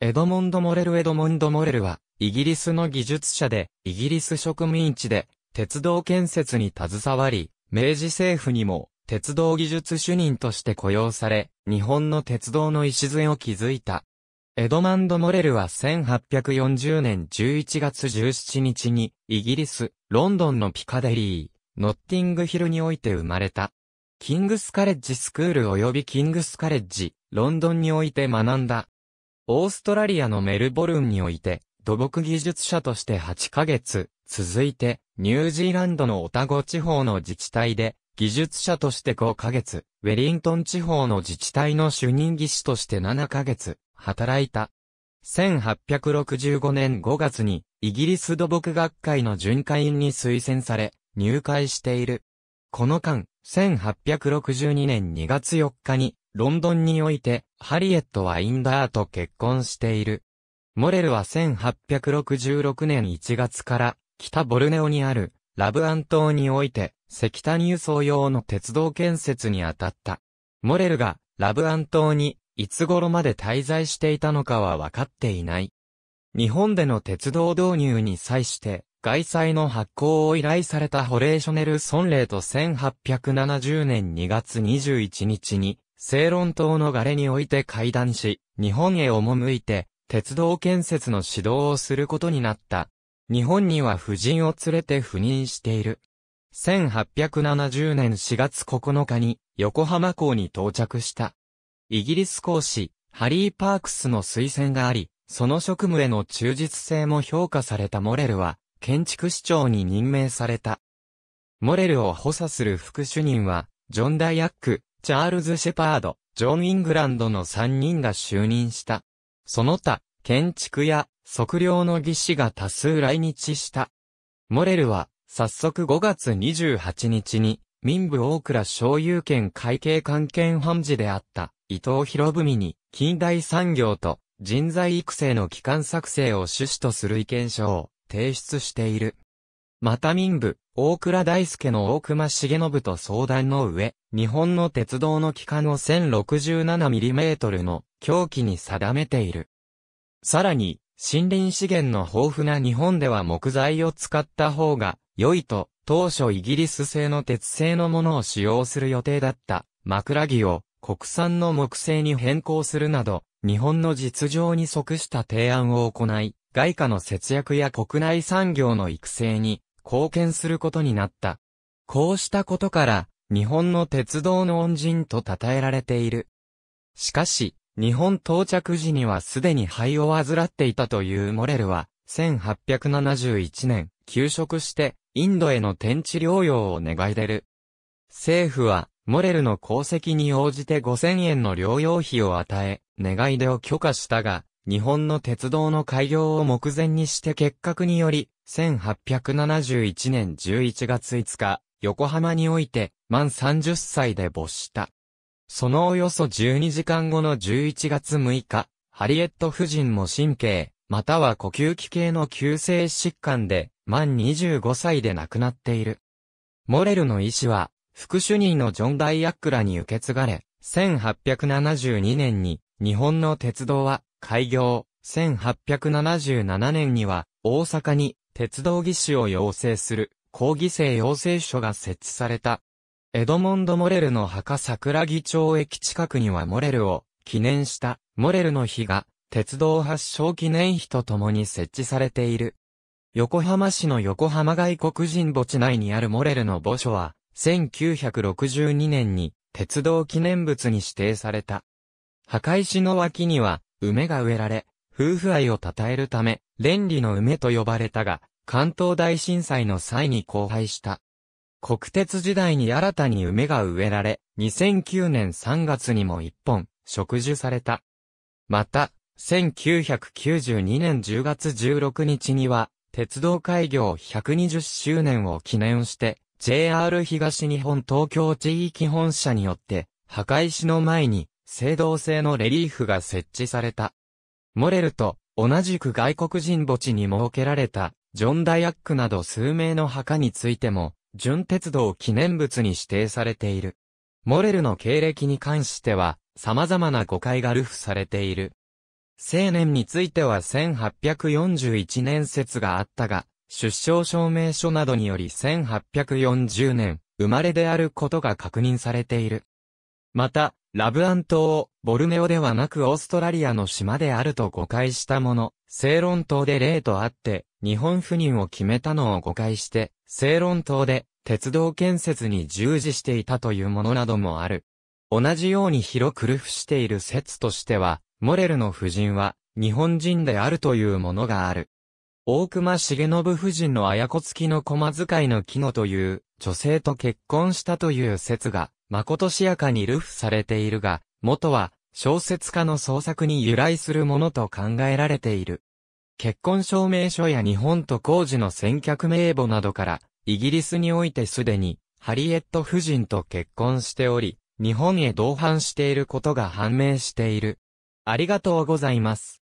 エドモンド・モレル・エドモンド・モレルは、イギリスの技術者で、イギリス植民地で、鉄道建設に携わり、明治政府にも、鉄道技術主任として雇用され、日本の鉄道の礎を築いた。エドマンド・モレルは1840年11月17日に、イギリス、ロンドンのピカデリー、ノッティングヒルにおいて生まれた。キングスカレッジスクール及びキングスカレッジ、ロンドンにおいて学んだ。オーストラリアのメルボルンにおいて、土木技術者として8ヶ月、続いて、ニュージーランドのオタゴ地方の自治体で、技術者として5ヶ月、ウェリントン地方の自治体の主任技師として7ヶ月、働いた。1865年5月に、イギリス土木学会の巡回員に推薦され、入会している。この間、1862年2月4日に、ロンドンにおいて、ハリエットワインダーと結婚している。モレルは1866年1月から、北ボルネオにある、ラブアン島において、石炭輸送用の鉄道建設に当たった。モレルが、ラブアン島に、いつ頃まで滞在していたのかは分かっていない。日本での鉄道導入に際して、外債の発行を依頼されたホレーショネル・ソンレイと1870年2月21日に、正論島のレにおいて会談し、日本へ赴いて、鉄道建設の指導をすることになった。日本には夫人を連れて赴任している。1870年4月9日に横浜港に到着した。イギリス公使、ハリー・パークスの推薦があり、その職務への忠実性も評価されたモレルは、建築市長に任命された。モレルを補佐する副主任は、ジョン・ダイアック、チャールズ・シェパード、ジョン・イングランドの3人が就任した。その他、建築や測量の技師が多数来日した。モレルは、早速5月28日に、民部大倉所有権会計関係判事であった伊藤博文に近代産業と人材育成の機関作成を趣旨とする意見書を提出している。また民部、大倉大輔の大隈重信と相談の上、日本の鉄道の期間を 1067mm の狂気に定めている。さらに、森林資源の豊富な日本では木材を使った方が良いと、当初イギリス製の鉄製のものを使用する予定だった枕木を国産の木製に変更するなど、日本の実情に即した提案を行い、外貨の節約や国内産業の育成に貢献することになった。こうしたことから、日本の鉄道の恩人と称えられている。しかし、日本到着時にはすでに肺を患っていたというモレルは、1871年、休職して、インドへの天地療養を願い出る。政府は、モレルの功績に応じて5000円の療養費を与え、願い出を許可したが、日本の鉄道の開業を目前にして結核により、1871年11月5日、横浜において満30歳で没した。そのおよそ12時間後の11月6日、ハリエット夫人も神経、または呼吸器系の急性疾患で満25歳で亡くなっている。モレルの医師は、副主任のジョン・ダイアックらに受け継がれ、1872年に日本の鉄道は開業、1877年には、大阪に鉄道技師を養成する、抗議生養成所が設置された。エドモンド・モレルの墓桜木町駅近くにはモレルを記念したモレルの日が鉄道発祥記念碑とともに設置されている。横浜市の横浜外国人墓地内にあるモレルの墓所は1962年に鉄道記念物に指定された。墓石の脇には梅が植えられ、夫婦愛を称えるため、連理の梅と呼ばれたが、関東大震災の際に荒廃した。国鉄時代に新たに梅が植えられ、2009年3月にも一本、植樹された。また、1992年10月16日には、鉄道開業120周年を記念して、JR 東日本東京地域本社によって、墓石の前に、青銅製のレリーフが設置された。モレルと同じく外国人墓地に設けられたジョン・ダヤックなど数名の墓についても純鉄道記念物に指定されている。モレルの経歴に関しては様々な誤解がルフされている。青年については1841年説があったが、出生証明書などにより1840年、生まれであることが確認されている。また、ラブアン島をボルネオではなくオーストラリアの島であると誤解したもの、セーロン島で例とあって、日本赴任を決めたのを誤解して、セーロン島で鉄道建設に従事していたというものなどもある。同じように広くルフしている説としては、モレルの夫人は日本人であるというものがある。大隈重信夫人のあやこ付きの駒使いの木野という女性と結婚したという説がまことしやかに流布されているが、元は、小説家の創作に由来するものと考えられている。結婚証明書や日本と工事の先客名簿などから、イギリスにおいてすでに、ハリエット夫人と結婚しており、日本へ同伴していることが判明している。ありがとうございます。